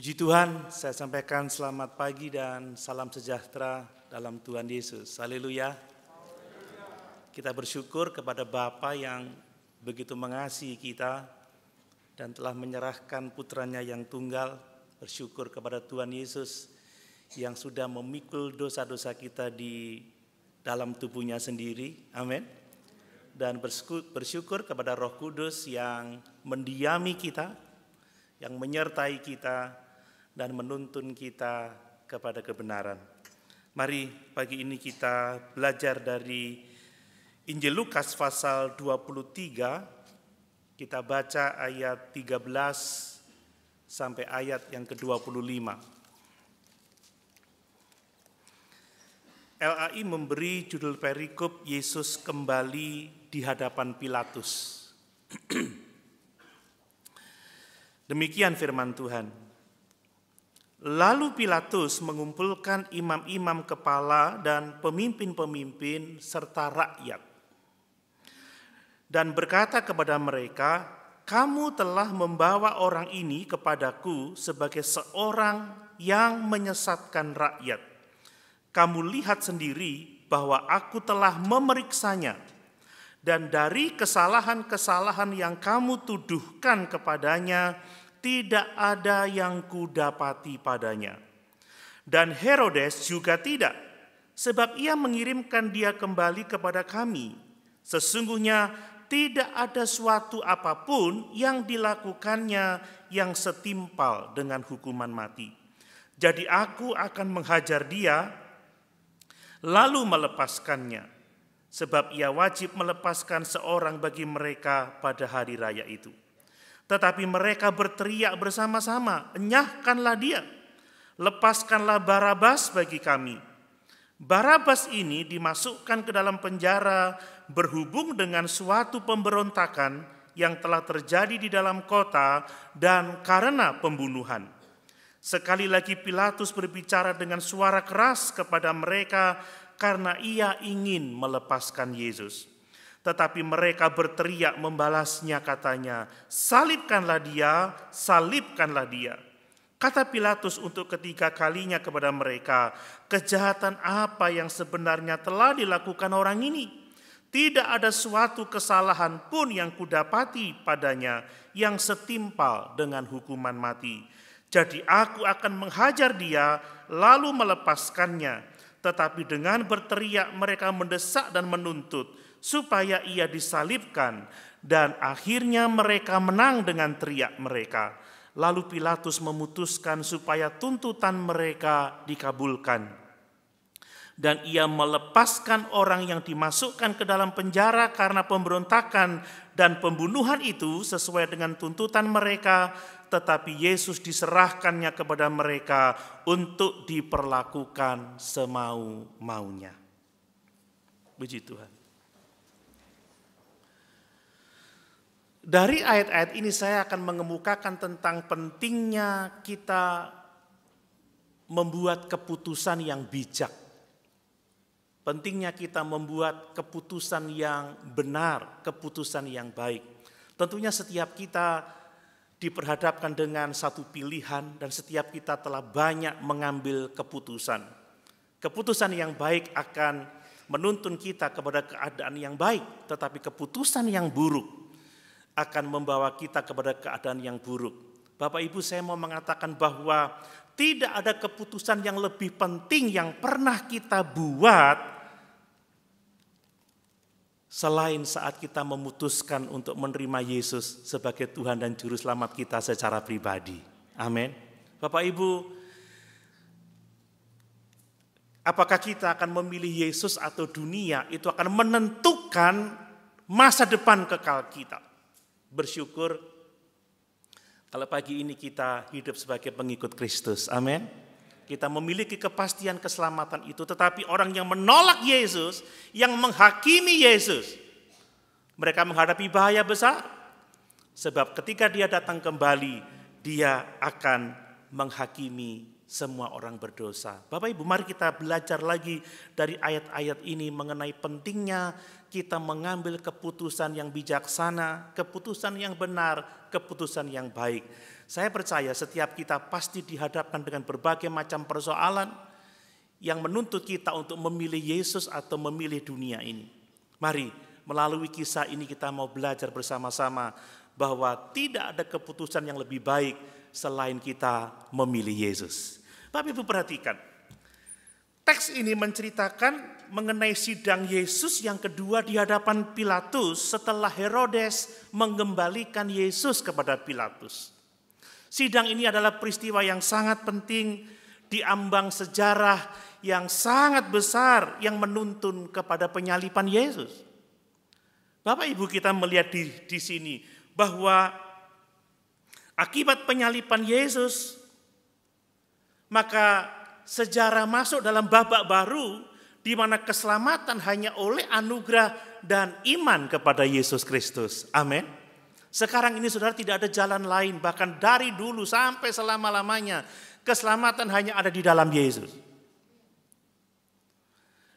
Puji Tuhan, saya sampaikan selamat pagi dan salam sejahtera dalam Tuhan Yesus. Haleluya. Kita bersyukur kepada Bapa yang begitu mengasihi kita dan telah menyerahkan putranya yang tunggal. Bersyukur kepada Tuhan Yesus yang sudah memikul dosa-dosa kita di dalam tubuhnya sendiri. Amin. Dan bersyukur kepada Roh Kudus yang mendiami kita, yang menyertai kita dan menuntun kita kepada kebenaran. Mari pagi ini kita belajar dari Injil Lukas pasal 23 kita baca ayat 13 sampai ayat yang ke-25. LAI memberi judul perikop Yesus kembali di hadapan Pilatus. Demikian firman Tuhan. Lalu Pilatus mengumpulkan imam-imam kepala dan pemimpin-pemimpin serta rakyat dan berkata kepada mereka, "Kamu telah membawa orang ini kepadaku sebagai seorang yang menyesatkan rakyat. Kamu lihat sendiri bahwa aku telah memeriksanya, dan dari kesalahan-kesalahan yang kamu tuduhkan kepadanya." tidak ada yang kudapati padanya. Dan Herodes juga tidak, sebab ia mengirimkan dia kembali kepada kami. Sesungguhnya tidak ada suatu apapun yang dilakukannya yang setimpal dengan hukuman mati. Jadi aku akan menghajar dia, lalu melepaskannya.' sebab ia wajib melepaskan seorang bagi mereka pada hari raya itu. Tetapi mereka berteriak bersama-sama, "Enyahkanlah dia! Lepaskanlah Barabas bagi kami!" Barabas ini dimasukkan ke dalam penjara berhubung dengan suatu pemberontakan yang telah terjadi di dalam kota dan karena pembunuhan. Sekali lagi Pilatus berbicara dengan suara keras kepada mereka karena ia ingin melepaskan Yesus. Tetapi mereka berteriak membalasnya katanya, salibkanlah dia, salibkanlah dia. Kata Pilatus untuk ketiga kalinya kepada mereka, kejahatan apa yang sebenarnya telah dilakukan orang ini? Tidak ada suatu kesalahan pun yang kudapati padanya yang setimpal dengan hukuman mati. Jadi aku akan menghajar dia lalu melepaskannya. Tetapi dengan berteriak mereka mendesak dan menuntut, supaya ia disalibkan dan akhirnya mereka menang dengan teriak mereka. Lalu Pilatus memutuskan supaya tuntutan mereka dikabulkan. Dan ia melepaskan orang yang dimasukkan ke dalam penjara karena pemberontakan dan pembunuhan itu sesuai dengan tuntutan mereka, tetapi Yesus diserahkannya kepada mereka untuk diperlakukan semau-maunya. Puji Tuhan. Dari ayat-ayat ini saya akan mengemukakan tentang pentingnya kita membuat keputusan yang bijak. Pentingnya kita membuat keputusan yang benar, keputusan yang baik. Tentunya setiap kita diperhadapkan dengan satu pilihan dan setiap kita telah banyak mengambil keputusan. Keputusan yang baik akan menuntun kita kepada keadaan yang baik, tetapi keputusan yang buruk akan membawa kita kepada keadaan yang buruk. Bapak Ibu saya mau mengatakan bahwa tidak ada keputusan yang lebih penting yang pernah kita buat selain saat kita memutuskan untuk menerima Yesus sebagai Tuhan dan juru selamat kita secara pribadi. Amin. Bapak Ibu, apakah kita akan memilih Yesus atau dunia itu akan menentukan masa depan kekal kita bersyukur kalau pagi ini kita hidup sebagai pengikut Kristus. Amin. Kita memiliki kepastian keselamatan itu, tetapi orang yang menolak Yesus, yang menghakimi Yesus, mereka menghadapi bahaya besar. Sebab ketika dia datang kembali, dia akan menghakimi semua orang berdosa. Bapak Ibu, mari kita belajar lagi dari ayat-ayat ini mengenai pentingnya kita mengambil keputusan yang bijaksana, keputusan yang benar, keputusan yang baik. Saya percaya setiap kita pasti dihadapkan dengan berbagai macam persoalan yang menuntut kita untuk memilih Yesus atau memilih dunia ini. Mari melalui kisah ini kita mau belajar bersama-sama bahwa tidak ada keputusan yang lebih baik selain kita memilih Yesus. Bapak Ibu perhatikan, teks ini menceritakan mengenai sidang Yesus yang kedua di hadapan Pilatus setelah Herodes mengembalikan Yesus kepada Pilatus. Sidang ini adalah peristiwa yang sangat penting di ambang sejarah yang sangat besar yang menuntun kepada penyalipan Yesus. Bapak Ibu kita melihat di, di sini bahwa akibat penyalipan Yesus maka sejarah masuk dalam babak baru di mana keselamatan hanya oleh anugerah dan iman kepada Yesus Kristus. Amin. Sekarang ini saudara tidak ada jalan lain bahkan dari dulu sampai selama-lamanya keselamatan hanya ada di dalam Yesus.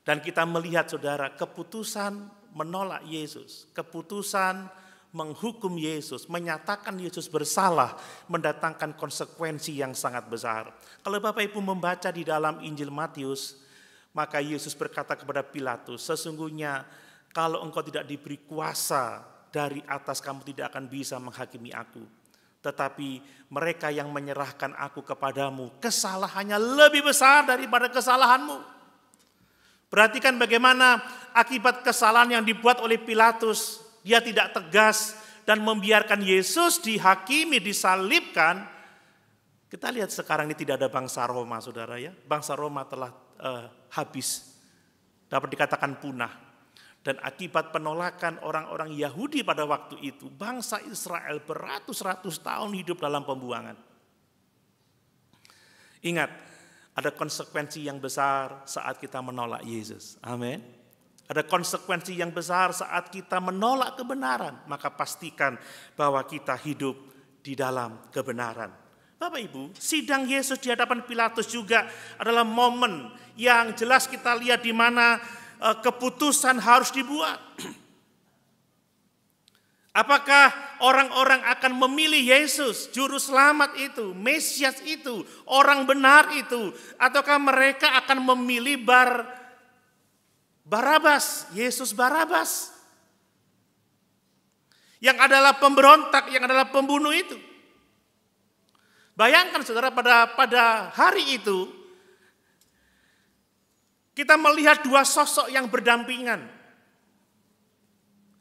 Dan kita melihat saudara keputusan menolak Yesus, keputusan menghukum Yesus, menyatakan Yesus bersalah, mendatangkan konsekuensi yang sangat besar. Kalau Bapak Ibu membaca di dalam Injil Matius, maka Yesus berkata kepada Pilatus, sesungguhnya kalau engkau tidak diberi kuasa dari atas kamu tidak akan bisa menghakimi aku. Tetapi mereka yang menyerahkan aku kepadamu, kesalahannya lebih besar daripada kesalahanmu. Perhatikan bagaimana akibat kesalahan yang dibuat oleh Pilatus dia tidak tegas dan membiarkan Yesus dihakimi, disalibkan. Kita lihat sekarang ini tidak ada bangsa Roma, saudara ya. Bangsa Roma telah uh, habis, dapat dikatakan punah. Dan akibat penolakan orang-orang Yahudi pada waktu itu, bangsa Israel beratus-ratus tahun hidup dalam pembuangan. Ingat, ada konsekuensi yang besar saat kita menolak Yesus. Amin. Ada konsekuensi yang besar saat kita menolak kebenaran, maka pastikan bahwa kita hidup di dalam kebenaran. Bapak Ibu, sidang Yesus di hadapan Pilatus juga adalah momen yang jelas kita lihat di mana eh, keputusan harus dibuat. Apakah orang-orang akan memilih Yesus, juru selamat itu, Mesias itu, orang benar itu, ataukah mereka akan memilih Bar Barabas, Yesus Barabas. Yang adalah pemberontak, yang adalah pembunuh itu. Bayangkan saudara pada pada hari itu kita melihat dua sosok yang berdampingan.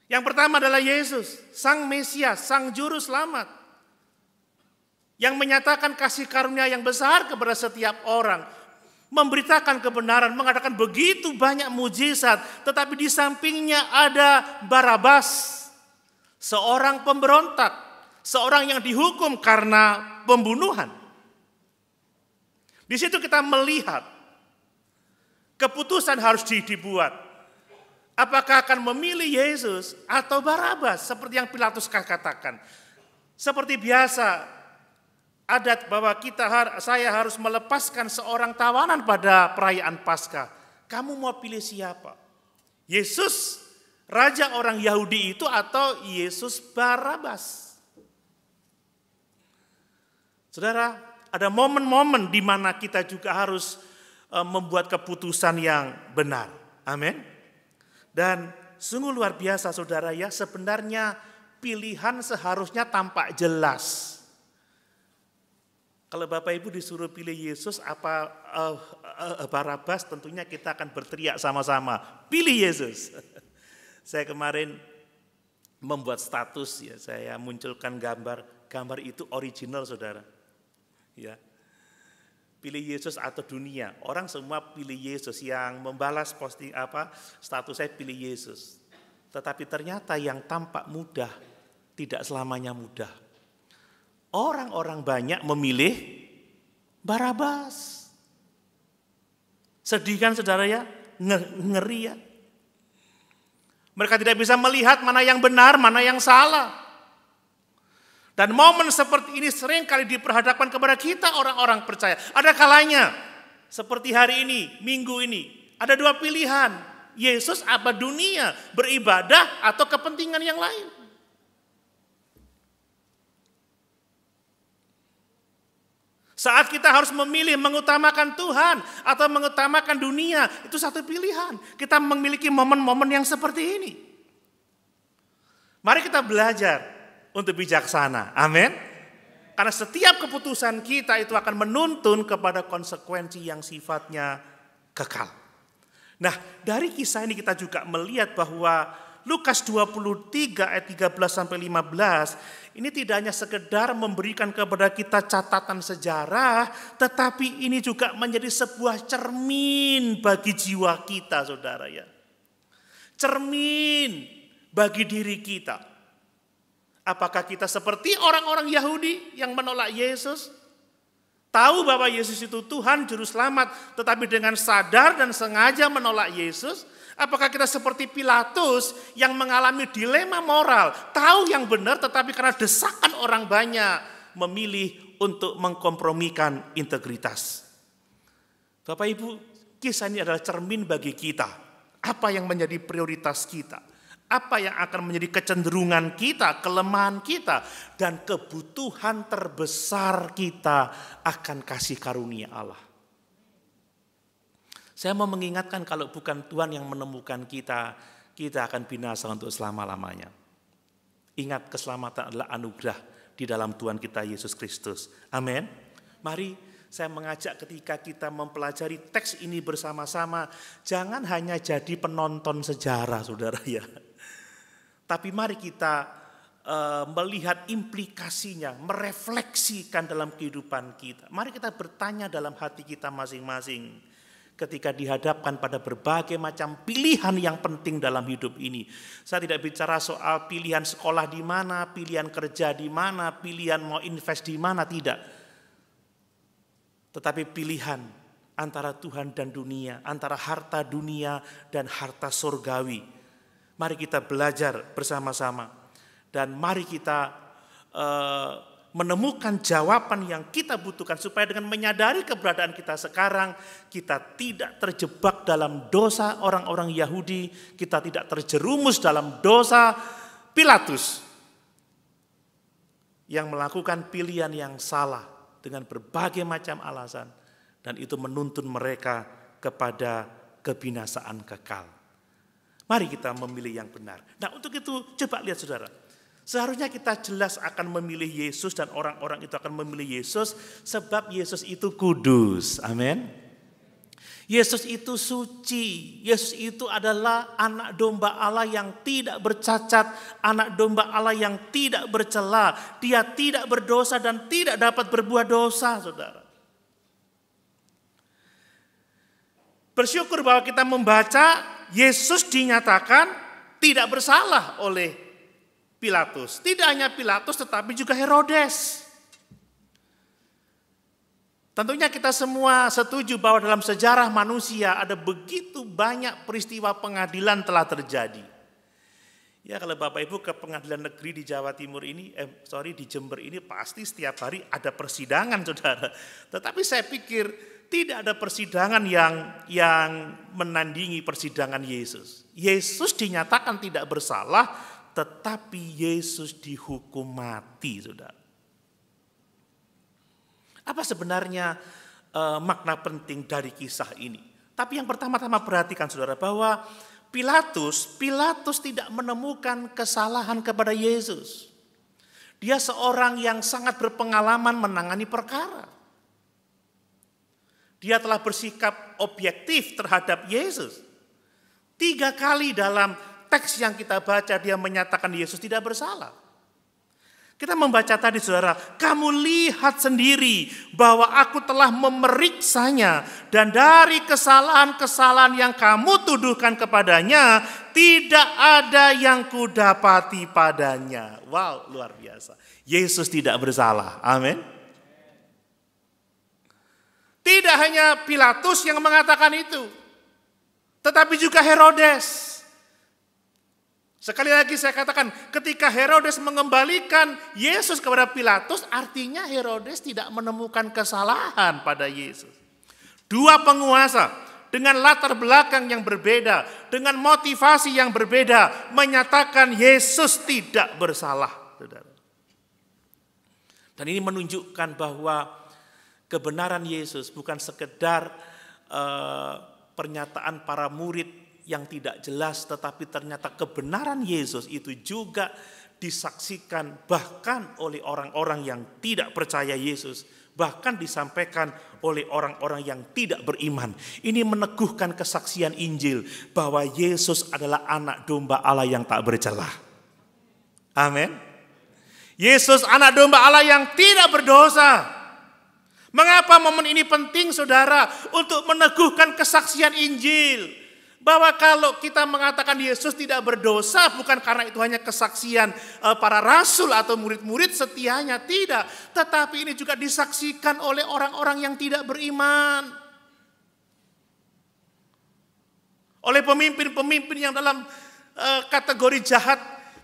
Yang pertama adalah Yesus, Sang Mesias, Sang Juru Selamat. Yang menyatakan kasih karunia yang besar kepada setiap orang memberitakan kebenaran, mengadakan begitu banyak mujizat, tetapi di sampingnya ada Barabas, seorang pemberontak, seorang yang dihukum karena pembunuhan. Di situ kita melihat keputusan harus dibuat. Apakah akan memilih Yesus atau Barabas seperti yang Pilatus katakan. Seperti biasa, adat bahwa kita saya harus melepaskan seorang tawanan pada perayaan Paskah. Kamu mau pilih siapa? Yesus raja orang Yahudi itu atau Yesus Barabas? Saudara, ada momen-momen di mana kita juga harus e, membuat keputusan yang benar. Amin. Dan sungguh luar biasa saudara ya, sebenarnya pilihan seharusnya tampak jelas. Kalau Bapak Ibu disuruh pilih Yesus apa uh, uh, Barabas tentunya kita akan berteriak sama-sama, pilih Yesus. saya kemarin membuat status ya, saya munculkan gambar, gambar itu original Saudara. Ya. Pilih Yesus atau dunia. Orang semua pilih Yesus yang membalas posting apa status saya pilih Yesus. Tetapi ternyata yang tampak mudah tidak selamanya mudah orang-orang banyak memilih Barabas. Sedih kan saudara ya? Ngeri ya? Mereka tidak bisa melihat mana yang benar, mana yang salah. Dan momen seperti ini sering kali diperhadapkan kepada kita orang-orang percaya. Ada kalanya seperti hari ini, minggu ini, ada dua pilihan. Yesus apa dunia, beribadah atau kepentingan yang lain. Saat kita harus memilih mengutamakan Tuhan atau mengutamakan dunia, itu satu pilihan. Kita memiliki momen-momen yang seperti ini. Mari kita belajar untuk bijaksana. Amin. Karena setiap keputusan kita itu akan menuntun kepada konsekuensi yang sifatnya kekal. Nah, dari kisah ini kita juga melihat bahwa Lukas 23 ayat 13 sampai 15 ini tidak hanya sekedar memberikan kepada kita catatan sejarah, tetapi ini juga menjadi sebuah cermin bagi jiwa kita, saudara ya. Cermin bagi diri kita. Apakah kita seperti orang-orang Yahudi yang menolak Yesus? Tahu bahwa Yesus itu Tuhan, Juru Selamat, tetapi dengan sadar dan sengaja menolak Yesus, Apakah kita seperti Pilatus yang mengalami dilema moral, tahu yang benar tetapi karena desakan orang banyak memilih untuk mengkompromikan integritas? Bapak Ibu, kisah ini adalah cermin bagi kita. Apa yang menjadi prioritas kita? Apa yang akan menjadi kecenderungan kita, kelemahan kita, dan kebutuhan terbesar kita akan kasih karunia Allah. Saya mau mengingatkan kalau bukan Tuhan yang menemukan kita, kita akan binasa untuk selama-lamanya. Ingat keselamatan adalah anugerah di dalam Tuhan kita Yesus Kristus. Amin. Mari saya mengajak ketika kita mempelajari teks ini bersama-sama, jangan hanya jadi penonton sejarah, saudara ya. Tapi mari kita eh, melihat implikasinya, merefleksikan dalam kehidupan kita. Mari kita bertanya dalam hati kita masing-masing ketika dihadapkan pada berbagai macam pilihan yang penting dalam hidup ini. Saya tidak bicara soal pilihan sekolah di mana, pilihan kerja di mana, pilihan mau invest di mana, tidak. Tetapi pilihan antara Tuhan dan dunia, antara harta dunia dan harta surgawi. Mari kita belajar bersama-sama. Dan mari kita uh, menemukan jawaban yang kita butuhkan supaya dengan menyadari keberadaan kita sekarang kita tidak terjebak dalam dosa orang-orang Yahudi, kita tidak terjerumus dalam dosa Pilatus yang melakukan pilihan yang salah dengan berbagai macam alasan dan itu menuntun mereka kepada kebinasaan kekal. Mari kita memilih yang benar. Nah, untuk itu coba lihat Saudara Seharusnya kita jelas akan memilih Yesus dan orang-orang itu akan memilih Yesus sebab Yesus itu kudus. Amin. Yesus itu suci. Yesus itu adalah anak domba Allah yang tidak bercacat, anak domba Allah yang tidak bercela. Dia tidak berdosa dan tidak dapat berbuat dosa, Saudara. Bersyukur bahwa kita membaca Yesus dinyatakan tidak bersalah oleh Pilatus. Tidak hanya Pilatus tetapi juga Herodes. Tentunya kita semua setuju bahwa dalam sejarah manusia ada begitu banyak peristiwa pengadilan telah terjadi. Ya kalau Bapak Ibu ke pengadilan negeri di Jawa Timur ini, eh sorry di Jember ini pasti setiap hari ada persidangan saudara. Tetapi saya pikir tidak ada persidangan yang yang menandingi persidangan Yesus. Yesus dinyatakan tidak bersalah tetapi Yesus dihukum mati, sudah. Apa sebenarnya eh, makna penting dari kisah ini? Tapi yang pertama-tama perhatikan Saudara bahwa Pilatus, Pilatus tidak menemukan kesalahan kepada Yesus. Dia seorang yang sangat berpengalaman menangani perkara. Dia telah bersikap objektif terhadap Yesus. Tiga kali dalam teks yang kita baca dia menyatakan Yesus tidak bersalah. Kita membaca tadi saudara, kamu lihat sendiri bahwa aku telah memeriksanya dan dari kesalahan-kesalahan yang kamu tuduhkan kepadanya tidak ada yang kudapati padanya. Wow, luar biasa. Yesus tidak bersalah. Amin. Tidak hanya Pilatus yang mengatakan itu, tetapi juga Herodes. Sekali lagi saya katakan, ketika Herodes mengembalikan Yesus kepada Pilatus, artinya Herodes tidak menemukan kesalahan pada Yesus. Dua penguasa dengan latar belakang yang berbeda, dengan motivasi yang berbeda, menyatakan Yesus tidak bersalah. Dan ini menunjukkan bahwa kebenaran Yesus bukan sekedar eh, pernyataan para murid yang tidak jelas tetapi ternyata kebenaran Yesus itu juga disaksikan bahkan oleh orang-orang yang tidak percaya Yesus, bahkan disampaikan oleh orang-orang yang tidak beriman. Ini meneguhkan kesaksian Injil bahwa Yesus adalah anak domba Allah yang tak bercelah. Amin. Yesus anak domba Allah yang tidak berdosa. Mengapa momen ini penting saudara? Untuk meneguhkan kesaksian Injil bahwa kalau kita mengatakan Yesus tidak berdosa bukan karena itu hanya kesaksian eh, para rasul atau murid-murid setianya tidak, tetapi ini juga disaksikan oleh orang-orang yang tidak beriman. Oleh pemimpin-pemimpin yang dalam eh, kategori jahat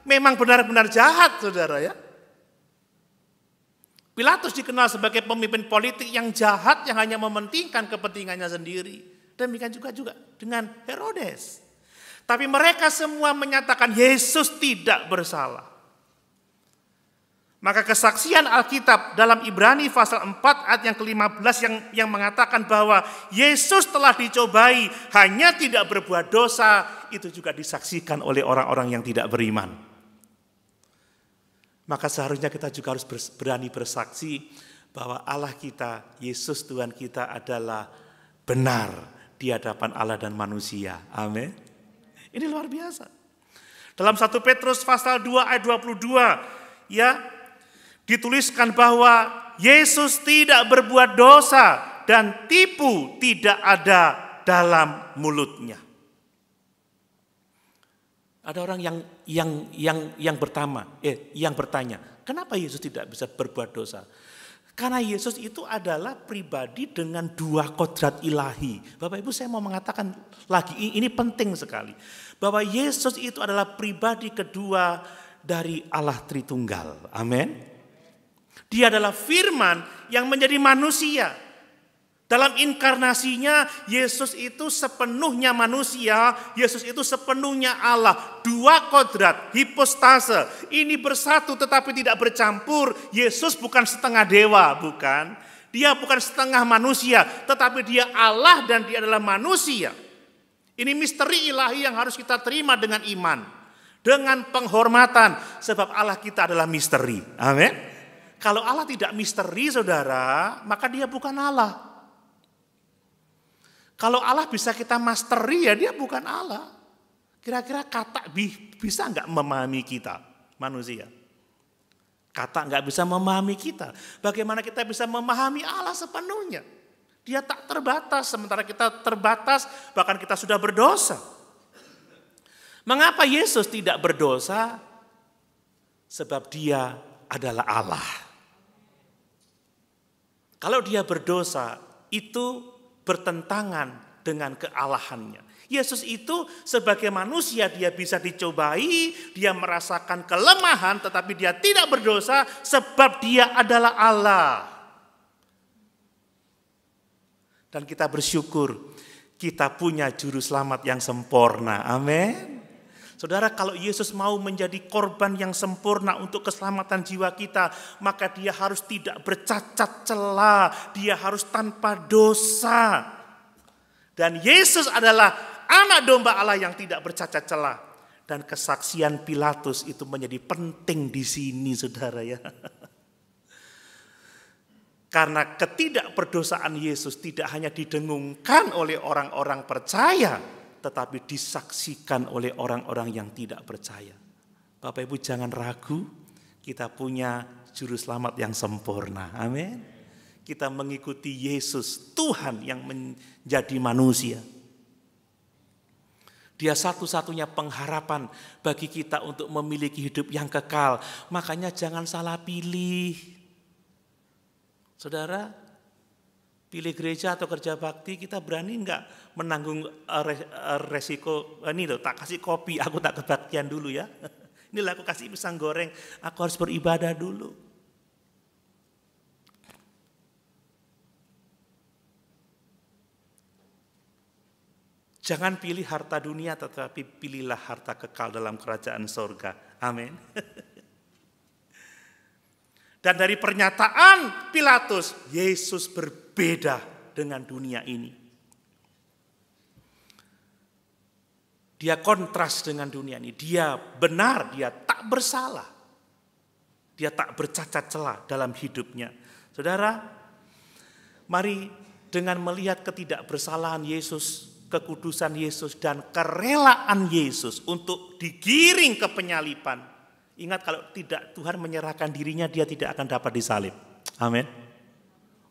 memang benar-benar jahat, Saudara ya. Pilatus dikenal sebagai pemimpin politik yang jahat yang hanya mementingkan kepentingannya sendiri. Demikian juga juga dengan Herodes. Tapi mereka semua menyatakan Yesus tidak bersalah. Maka kesaksian Alkitab dalam Ibrani pasal 4 ayat yang ke-15 yang, yang mengatakan bahwa Yesus telah dicobai hanya tidak berbuat dosa itu juga disaksikan oleh orang-orang yang tidak beriman. Maka seharusnya kita juga harus berani bersaksi bahwa Allah kita, Yesus Tuhan kita adalah benar di hadapan Allah dan manusia. Amin. Ini luar biasa. Dalam 1 Petrus pasal 2 ayat 22 ya dituliskan bahwa Yesus tidak berbuat dosa dan tipu tidak ada dalam mulutnya. Ada orang yang yang yang yang pertama, eh yang bertanya, kenapa Yesus tidak bisa berbuat dosa? Karena Yesus itu adalah pribadi dengan dua kodrat ilahi. Bapak Ibu saya mau mengatakan lagi, ini penting sekali. Bahwa Yesus itu adalah pribadi kedua dari Allah Tritunggal. Amin. Dia adalah firman yang menjadi manusia dalam inkarnasinya, Yesus itu sepenuhnya manusia, Yesus itu sepenuhnya Allah. Dua kodrat, hipostase, ini bersatu tetapi tidak bercampur. Yesus bukan setengah dewa, bukan. Dia bukan setengah manusia, tetapi dia Allah dan dia adalah manusia. Ini misteri ilahi yang harus kita terima dengan iman. Dengan penghormatan, sebab Allah kita adalah misteri. Amin. Kalau Allah tidak misteri saudara, maka dia bukan Allah. Kalau Allah bisa kita masteri ya dia bukan Allah. Kira-kira kata bisa nggak memahami kita manusia? Kata nggak bisa memahami kita. Bagaimana kita bisa memahami Allah sepenuhnya? Dia tak terbatas, sementara kita terbatas, bahkan kita sudah berdosa. Mengapa Yesus tidak berdosa? Sebab dia adalah Allah. Kalau dia berdosa, itu bertentangan dengan kealahannya. Yesus itu sebagai manusia dia bisa dicobai, dia merasakan kelemahan tetapi dia tidak berdosa sebab dia adalah Allah. Dan kita bersyukur kita punya juru selamat yang sempurna. Amin. Saudara, kalau Yesus mau menjadi korban yang sempurna untuk keselamatan jiwa kita, maka dia harus tidak bercacat celah, dia harus tanpa dosa. Dan Yesus adalah anak domba Allah yang tidak bercacat celah. Dan kesaksian Pilatus itu menjadi penting di sini, saudara ya. Karena ketidakperdosaan Yesus tidak hanya didengungkan oleh orang-orang percaya, tetapi disaksikan oleh orang-orang yang tidak percaya. Bapak Ibu jangan ragu, kita punya juru selamat yang sempurna. Amin. Kita mengikuti Yesus, Tuhan yang menjadi manusia. Dia satu-satunya pengharapan bagi kita untuk memiliki hidup yang kekal. Makanya jangan salah pilih. Saudara, pilih gereja atau kerja bakti kita berani nggak menanggung eh, eh, resiko eh, ini loh tak kasih kopi aku tak kebaktian dulu ya ini aku kasih pisang goreng aku harus beribadah dulu Jangan pilih harta dunia tetapi pilihlah harta kekal dalam kerajaan sorga. Amin. Dan dari pernyataan Pilatus, Yesus ber beda dengan dunia ini. Dia kontras dengan dunia ini. Dia benar, dia tak bersalah. Dia tak bercacat celah dalam hidupnya. Saudara, mari dengan melihat ketidakbersalahan Yesus, kekudusan Yesus, dan kerelaan Yesus untuk digiring ke penyalipan. Ingat kalau tidak Tuhan menyerahkan dirinya, dia tidak akan dapat disalib. Amin.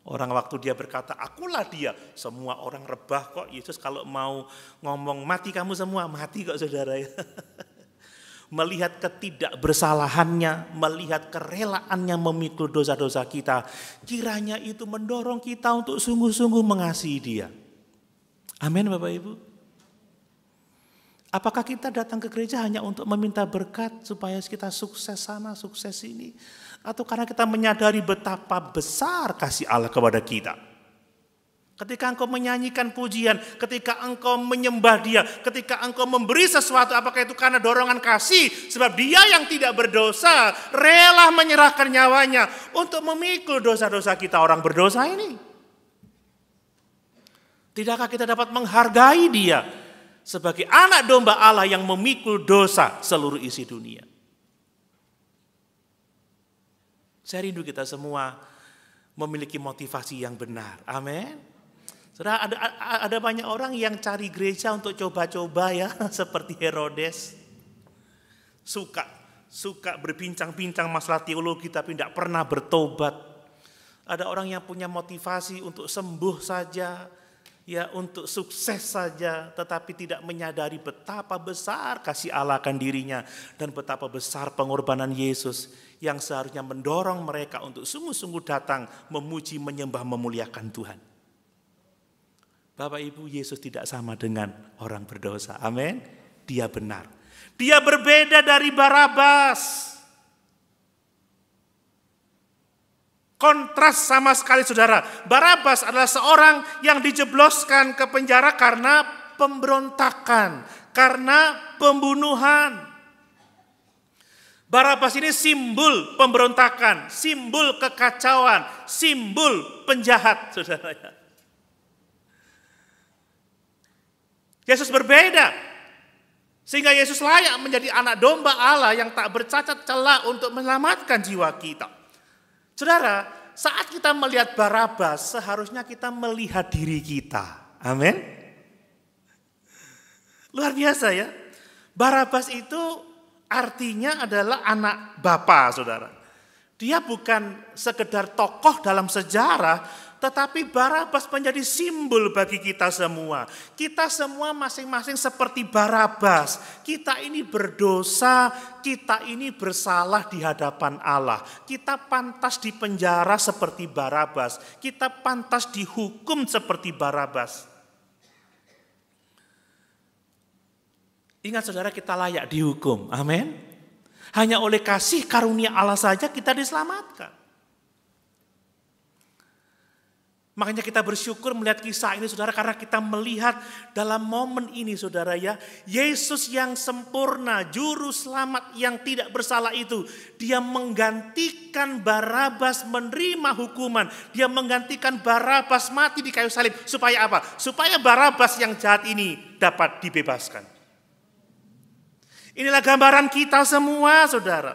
Orang waktu dia berkata, akulah dia. Semua orang rebah kok. Yesus kalau mau ngomong, mati kamu semua, mati kok saudara ya. melihat ketidakbersalahannya, melihat kerelaannya memikul dosa-dosa kita, kiranya itu mendorong kita untuk sungguh-sungguh mengasihi Dia. Amin, Bapak Ibu. Apakah kita datang ke gereja hanya untuk meminta berkat supaya kita sukses sana, sukses ini? atau karena kita menyadari betapa besar kasih Allah kepada kita. Ketika engkau menyanyikan pujian, ketika engkau menyembah dia, ketika engkau memberi sesuatu, apakah itu karena dorongan kasih? Sebab dia yang tidak berdosa, rela menyerahkan nyawanya untuk memikul dosa-dosa kita orang berdosa ini. Tidakkah kita dapat menghargai dia sebagai anak domba Allah yang memikul dosa seluruh isi dunia? Saya rindu kita semua memiliki motivasi yang benar. Amin. ada, ada banyak orang yang cari gereja untuk coba-coba ya, seperti Herodes. Suka, suka berbincang-bincang masalah teologi tapi tidak pernah bertobat. Ada orang yang punya motivasi untuk sembuh saja, ya untuk sukses saja tetapi tidak menyadari betapa besar kasih Allah akan dirinya dan betapa besar pengorbanan Yesus yang seharusnya mendorong mereka untuk sungguh-sungguh datang memuji, menyembah, memuliakan Tuhan. Bapak Ibu, Yesus tidak sama dengan orang berdosa. Amin. Dia benar. Dia berbeda dari Barabas. Kontras sama sekali saudara. Barabas adalah seorang yang dijebloskan ke penjara karena pemberontakan, karena pembunuhan. Barabas ini simbol pemberontakan, simbol kekacauan, simbol penjahat saudara. Yesus berbeda. Sehingga Yesus layak menjadi anak domba Allah yang tak bercacat celah untuk menyelamatkan jiwa kita. Saudara, saat kita melihat Barabas, seharusnya kita melihat diri kita. Amin. Luar biasa ya. Barabas itu artinya adalah anak bapa, Saudara. Dia bukan sekedar tokoh dalam sejarah, tetapi Barabas menjadi simbol bagi kita semua. Kita semua masing-masing seperti Barabas. Kita ini berdosa, kita ini bersalah di hadapan Allah. Kita pantas dipenjara seperti Barabas. Kita pantas dihukum seperti Barabas. Ingat saudara kita layak dihukum. Amin. Hanya oleh kasih karunia Allah saja kita diselamatkan. Makanya kita bersyukur melihat kisah ini saudara karena kita melihat dalam momen ini saudara ya. Yesus yang sempurna, juru selamat yang tidak bersalah itu. Dia menggantikan Barabas menerima hukuman. Dia menggantikan Barabas mati di kayu salib. Supaya apa? Supaya Barabas yang jahat ini dapat dibebaskan. Inilah gambaran kita semua saudara.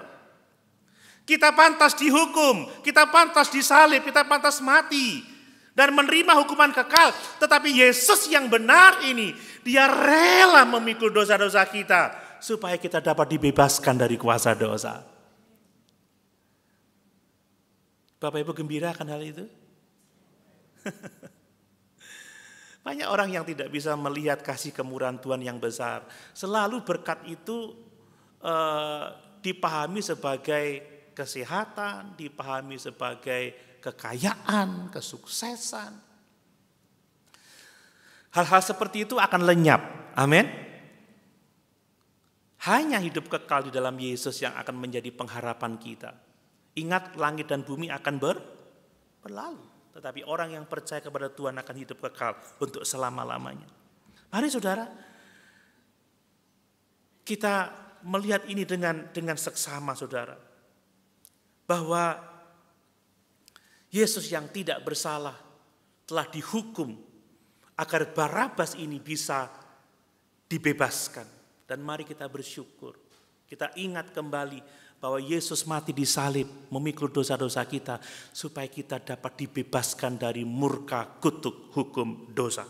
Kita pantas dihukum, kita pantas disalib, kita pantas mati dan menerima hukuman kekal. Tetapi Yesus yang benar ini, dia rela memikul dosa-dosa kita supaya kita dapat dibebaskan dari kuasa dosa. Bapak Ibu gembira akan hal itu? Banyak orang yang tidak bisa melihat kasih kemurahan Tuhan yang besar. Selalu berkat itu e, dipahami sebagai kesehatan, dipahami sebagai kekayaan, kesuksesan. Hal-hal seperti itu akan lenyap. Amin. Hanya hidup kekal di dalam Yesus yang akan menjadi pengharapan kita. Ingat langit dan bumi akan ber, berlalu. Tetapi orang yang percaya kepada Tuhan akan hidup kekal untuk selama-lamanya. Mari saudara, kita melihat ini dengan dengan seksama saudara. Bahwa Yesus yang tidak bersalah telah dihukum agar Barabas ini bisa dibebaskan. Dan mari kita bersyukur. Kita ingat kembali bahwa Yesus mati di salib memikul dosa-dosa kita supaya kita dapat dibebaskan dari murka kutuk hukum dosa.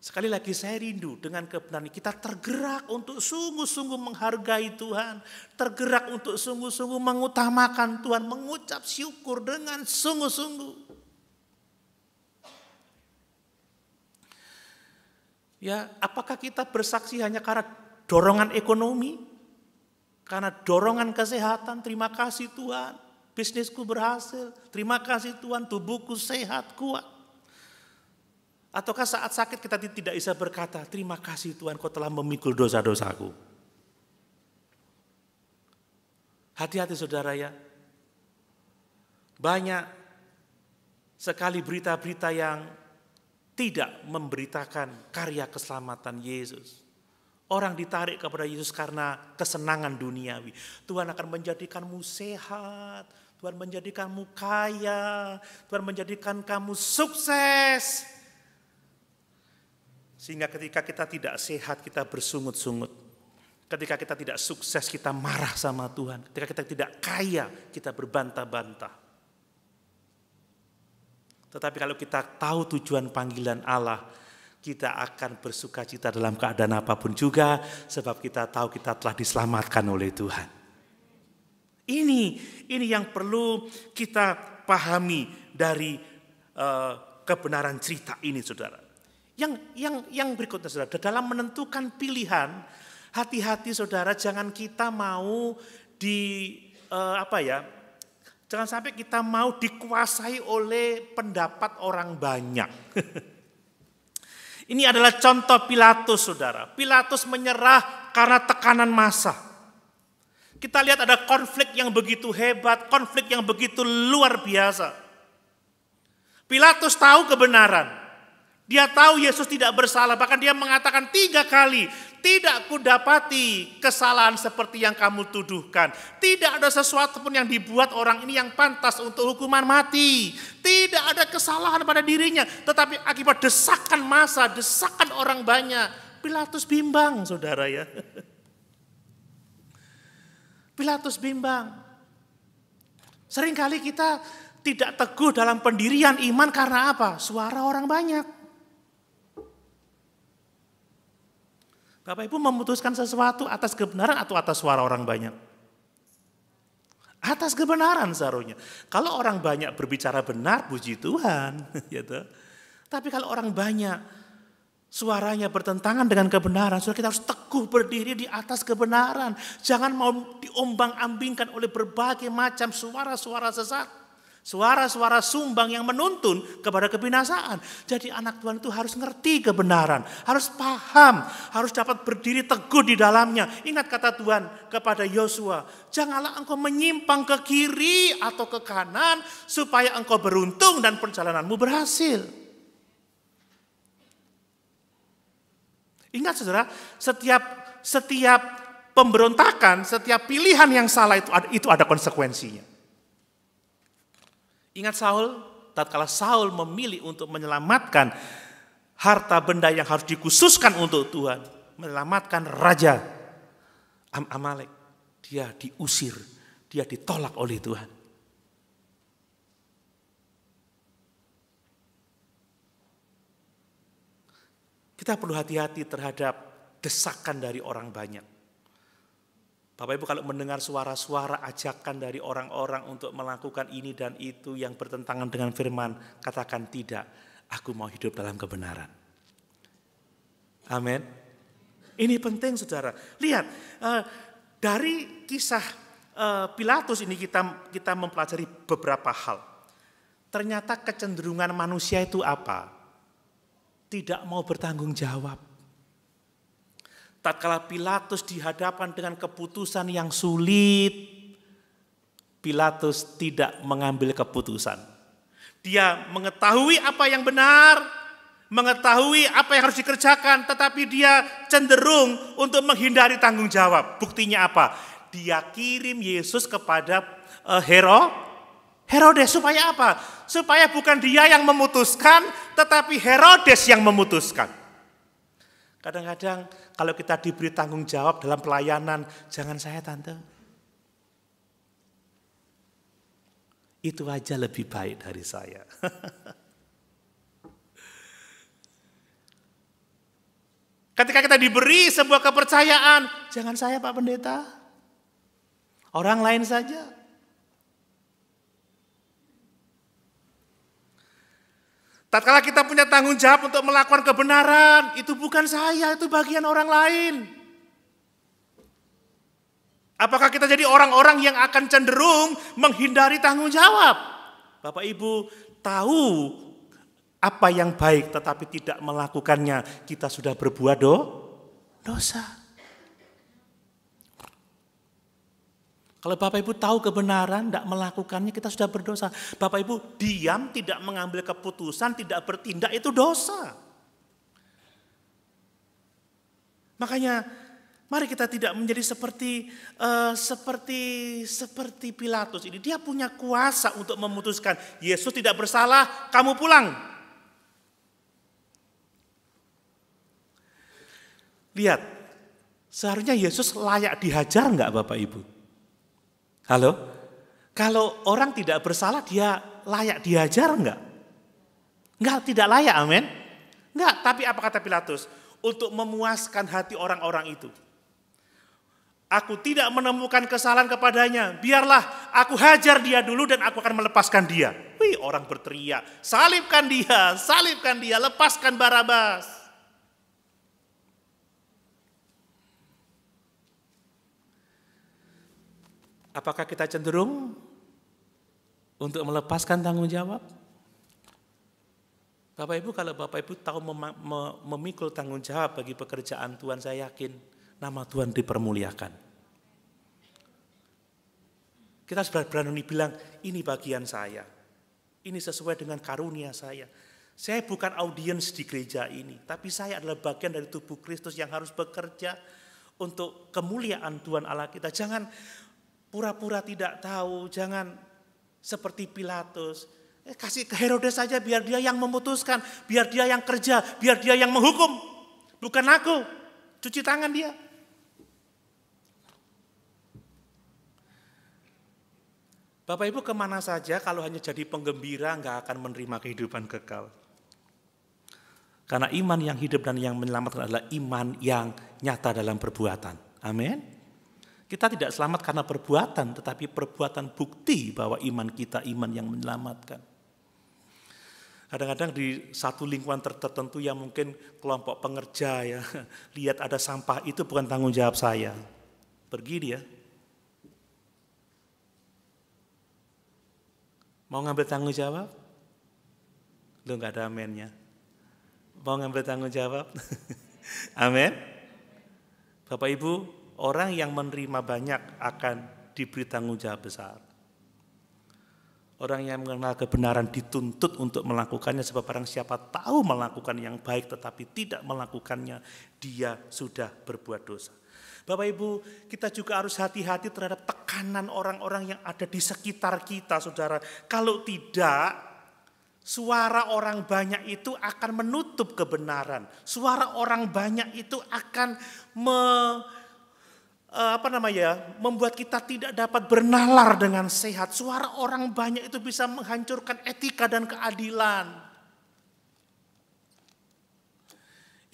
Sekali lagi saya rindu dengan kebenaran kita tergerak untuk sungguh-sungguh menghargai Tuhan, tergerak untuk sungguh-sungguh mengutamakan Tuhan, mengucap syukur dengan sungguh-sungguh. Ya, apakah kita bersaksi hanya karena dorongan ekonomi? Karena dorongan kesehatan, terima kasih Tuhan, bisnisku berhasil, terima kasih Tuhan, tubuhku sehat, kuat. Ataukah saat sakit kita tidak bisa berkata, terima kasih Tuhan kau telah memikul dosa-dosaku. Hati-hati saudara ya. Banyak sekali berita-berita yang tidak memberitakan karya keselamatan Yesus. Orang ditarik kepada Yesus karena kesenangan duniawi. Tuhan akan menjadikanmu sehat, Tuhan menjadikanmu kaya, Tuhan menjadikan kamu sukses. Sehingga ketika kita tidak sehat, kita bersungut-sungut. Ketika kita tidak sukses, kita marah sama Tuhan. Ketika kita tidak kaya, kita berbantah-bantah. Tetapi kalau kita tahu tujuan panggilan Allah, kita akan bersuka cita dalam keadaan apapun juga, sebab kita tahu kita telah diselamatkan oleh Tuhan. Ini, ini yang perlu kita pahami dari uh, kebenaran cerita ini, saudara. Yang yang yang berikutnya Saudara, dalam menentukan pilihan, hati-hati Saudara jangan kita mau di uh, apa ya? Jangan sampai kita mau dikuasai oleh pendapat orang banyak. Ini adalah contoh Pilatus, saudara. Pilatus menyerah karena tekanan massa. Kita lihat ada konflik yang begitu hebat, konflik yang begitu luar biasa. Pilatus tahu kebenaran. Dia tahu Yesus tidak bersalah, bahkan dia mengatakan tiga kali, tidak kudapati kesalahan seperti yang kamu tuduhkan. Tidak ada sesuatu pun yang dibuat orang ini yang pantas untuk hukuman mati. Tidak ada kesalahan pada dirinya, tetapi akibat desakan masa, desakan orang banyak, Pilatus bimbang, saudara ya. Pilatus bimbang. Seringkali kita tidak teguh dalam pendirian iman karena apa? Suara orang banyak. Bapak Ibu memutuskan sesuatu atas kebenaran atau atas suara orang banyak? Atas kebenaran seharusnya. Kalau orang banyak berbicara benar, puji Tuhan. Gitu. Tapi kalau orang banyak suaranya bertentangan dengan kebenaran, sudah kita harus teguh berdiri di atas kebenaran. Jangan mau diombang-ambingkan oleh berbagai macam suara-suara sesat. Suara-suara sumbang yang menuntun kepada kebinasaan. Jadi anak Tuhan itu harus ngerti kebenaran, harus paham, harus dapat berdiri teguh di dalamnya. Ingat kata Tuhan kepada Yosua, janganlah engkau menyimpang ke kiri atau ke kanan supaya engkau beruntung dan perjalananmu berhasil. Ingat saudara, setiap setiap pemberontakan, setiap pilihan yang salah itu itu ada konsekuensinya. Ingat Saul? Tatkala Saul memilih untuk menyelamatkan harta benda yang harus dikhususkan untuk Tuhan, menyelamatkan raja Am Amalek. Dia diusir, dia ditolak oleh Tuhan. Kita perlu hati-hati terhadap desakan dari orang banyak. Bapak Ibu kalau mendengar suara-suara ajakan dari orang-orang untuk melakukan ini dan itu yang bertentangan dengan firman, katakan tidak, aku mau hidup dalam kebenaran. Amin. Ini penting saudara. Lihat, eh, dari kisah eh, Pilatus ini kita kita mempelajari beberapa hal. Ternyata kecenderungan manusia itu apa? Tidak mau bertanggung jawab tatkala Pilatus dihadapan dengan keputusan yang sulit, Pilatus tidak mengambil keputusan. Dia mengetahui apa yang benar, mengetahui apa yang harus dikerjakan, tetapi dia cenderung untuk menghindari tanggung jawab. Buktinya apa? Dia kirim Yesus kepada uh, Hero, Herodes supaya apa? Supaya bukan dia yang memutuskan, tetapi Herodes yang memutuskan. Kadang-kadang kalau kita diberi tanggung jawab dalam pelayanan, jangan saya tante. Itu aja lebih baik dari saya. Ketika kita diberi sebuah kepercayaan, jangan saya Pak Pendeta. Orang lain saja. Tatkala kita punya tanggung jawab untuk melakukan kebenaran, itu bukan saya, itu bagian orang lain. Apakah kita jadi orang-orang yang akan cenderung menghindari tanggung jawab? Bapak Ibu tahu apa yang baik tetapi tidak melakukannya, kita sudah berbuat do, dosa. Kalau Bapak Ibu tahu kebenaran, tidak melakukannya, kita sudah berdosa. Bapak Ibu diam, tidak mengambil keputusan, tidak bertindak, itu dosa. Makanya mari kita tidak menjadi seperti uh, seperti seperti Pilatus ini. Dia punya kuasa untuk memutuskan Yesus tidak bersalah, kamu pulang. Lihat, seharusnya Yesus layak dihajar enggak Bapak Ibu? Halo? Kalau orang tidak bersalah dia layak diajar enggak? Enggak, tidak layak, amin. Enggak, tapi apa kata Pilatus? Untuk memuaskan hati orang-orang itu. Aku tidak menemukan kesalahan kepadanya. Biarlah aku hajar dia dulu dan aku akan melepaskan dia. Wih, orang berteriak, salibkan dia, salibkan dia, lepaskan Barabas. Apakah kita cenderung untuk melepaskan tanggung jawab? Bapak Ibu kalau Bapak Ibu tahu memikul tanggung jawab bagi pekerjaan Tuhan, saya yakin nama Tuhan dipermuliakan. Kita harus berani bilang, ini bagian saya. Ini sesuai dengan karunia saya. Saya bukan audiens di gereja ini, tapi saya adalah bagian dari tubuh Kristus yang harus bekerja untuk kemuliaan Tuhan Allah kita. Jangan pura-pura tidak tahu, jangan seperti Pilatus. Eh, kasih ke Herodes saja biar dia yang memutuskan, biar dia yang kerja, biar dia yang menghukum. Bukan aku, cuci tangan dia. Bapak Ibu kemana saja kalau hanya jadi penggembira nggak akan menerima kehidupan kekal. Karena iman yang hidup dan yang menyelamatkan adalah iman yang nyata dalam perbuatan. Amin. Kita tidak selamat karena perbuatan, tetapi perbuatan bukti bahwa iman kita iman yang menyelamatkan. Kadang-kadang di satu lingkungan tertentu yang mungkin kelompok pengerja ya, lihat ada sampah itu bukan tanggung jawab saya. Pergi dia. Mau ngambil tanggung jawab? Lu nggak ada amennya. Mau ngambil tanggung jawab? Amin. Bapak Ibu, orang yang menerima banyak akan diberi tanggung jawab besar. Orang yang mengenal kebenaran dituntut untuk melakukannya sebab barang siapa tahu melakukan yang baik tetapi tidak melakukannya, dia sudah berbuat dosa. Bapak Ibu, kita juga harus hati-hati terhadap tekanan orang-orang yang ada di sekitar kita, Saudara. Kalau tidak, Suara orang banyak itu akan menutup kebenaran. Suara orang banyak itu akan me, Eh, apa namanya membuat kita tidak dapat bernalar dengan sehat. Suara orang banyak itu bisa menghancurkan etika dan keadilan.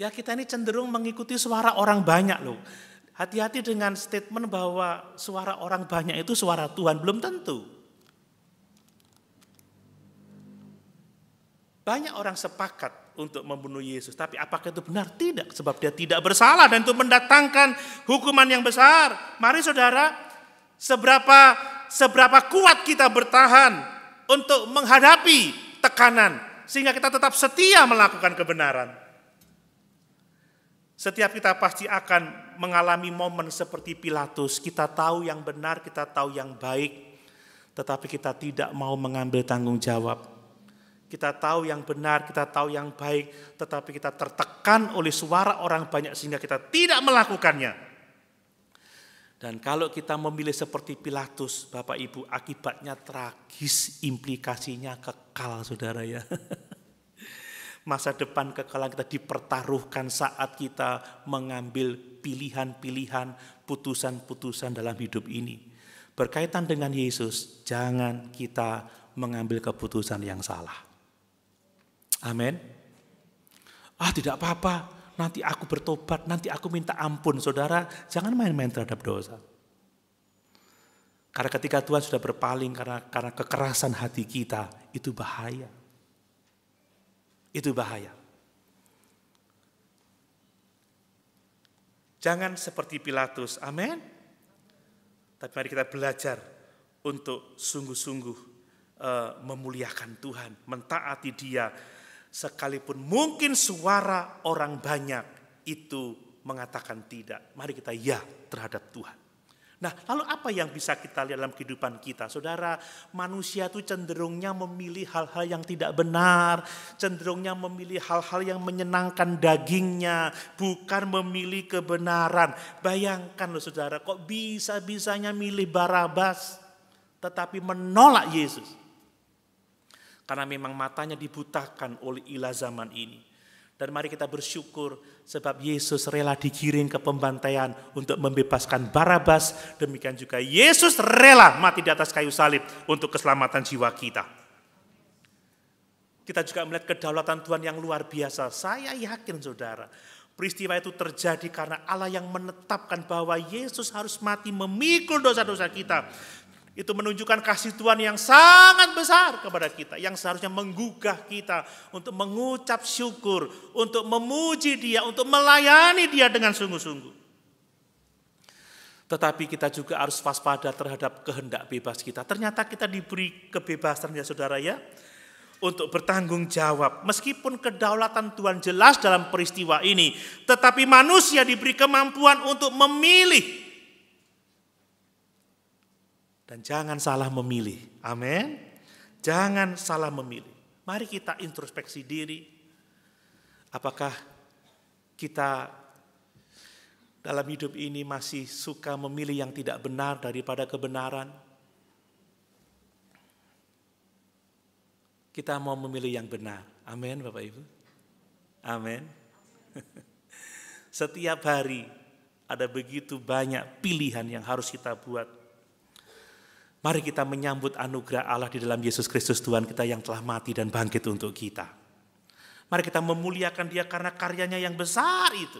Ya kita ini cenderung mengikuti suara orang banyak loh. Hati-hati dengan statement bahwa suara orang banyak itu suara Tuhan belum tentu. Banyak orang sepakat untuk membunuh Yesus. Tapi apakah itu benar? Tidak, sebab dia tidak bersalah dan itu mendatangkan hukuman yang besar. Mari saudara, seberapa seberapa kuat kita bertahan untuk menghadapi tekanan sehingga kita tetap setia melakukan kebenaran. Setiap kita pasti akan mengalami momen seperti Pilatus, kita tahu yang benar, kita tahu yang baik, tetapi kita tidak mau mengambil tanggung jawab kita tahu yang benar, kita tahu yang baik, tetapi kita tertekan oleh suara orang banyak sehingga kita tidak melakukannya. Dan kalau kita memilih seperti Pilatus, Bapak Ibu, akibatnya tragis, implikasinya kekal, saudara ya. Masa depan kekalan kita dipertaruhkan saat kita mengambil pilihan-pilihan, putusan-putusan dalam hidup ini. Berkaitan dengan Yesus, jangan kita mengambil keputusan yang salah. Amin. Ah tidak apa-apa, nanti aku bertobat, nanti aku minta ampun. Saudara, jangan main-main terhadap dosa. Karena ketika Tuhan sudah berpaling karena karena kekerasan hati kita, itu bahaya. Itu bahaya. Jangan seperti Pilatus, amin. Tapi mari kita belajar untuk sungguh-sungguh eh, memuliakan Tuhan, mentaati Dia, sekalipun mungkin suara orang banyak itu mengatakan tidak. Mari kita ya terhadap Tuhan. Nah, lalu apa yang bisa kita lihat dalam kehidupan kita? Saudara, manusia itu cenderungnya memilih hal-hal yang tidak benar, cenderungnya memilih hal-hal yang menyenangkan dagingnya, bukan memilih kebenaran. Bayangkan loh saudara, kok bisa-bisanya milih Barabas tetapi menolak Yesus. Karena memang matanya dibutakan oleh ilah zaman ini. Dan mari kita bersyukur sebab Yesus rela digiring ke pembantaian untuk membebaskan Barabas. Demikian juga Yesus rela mati di atas kayu salib untuk keselamatan jiwa kita. Kita juga melihat kedaulatan Tuhan yang luar biasa. Saya yakin saudara, peristiwa itu terjadi karena Allah yang menetapkan bahwa Yesus harus mati memikul dosa-dosa kita itu menunjukkan kasih Tuhan yang sangat besar kepada kita, yang seharusnya menggugah kita untuk mengucap syukur, untuk memuji Dia, untuk melayani Dia dengan sungguh-sungguh. Tetapi kita juga harus waspada terhadap kehendak bebas kita. Ternyata kita diberi kebebasan ya saudara ya, untuk bertanggung jawab. Meskipun kedaulatan Tuhan jelas dalam peristiwa ini, tetapi manusia diberi kemampuan untuk memilih dan jangan salah memilih. Amin. Jangan salah memilih. Mari kita introspeksi diri. Apakah kita dalam hidup ini masih suka memilih yang tidak benar daripada kebenaran? Kita mau memilih yang benar. Amin, Bapak Ibu. Amin. Setiap hari ada begitu banyak pilihan yang harus kita buat Mari kita menyambut anugerah Allah di dalam Yesus Kristus Tuhan kita yang telah mati dan bangkit untuk kita. Mari kita memuliakan dia karena karyanya yang besar itu.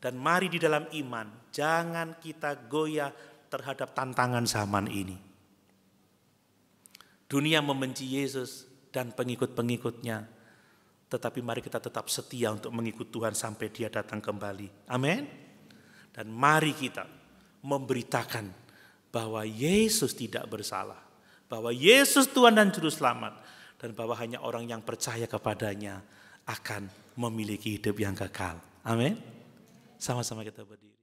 Dan mari di dalam iman, jangan kita goyah terhadap tantangan zaman ini. Dunia membenci Yesus dan pengikut-pengikutnya. Tetapi mari kita tetap setia untuk mengikut Tuhan sampai dia datang kembali. Amin. Dan mari kita memberitakan bahwa Yesus tidak bersalah, bahwa Yesus Tuhan dan Juru Selamat, dan bahwa hanya orang yang percaya kepadanya akan memiliki hidup yang kekal. Amin. Sama-sama kita berdiri.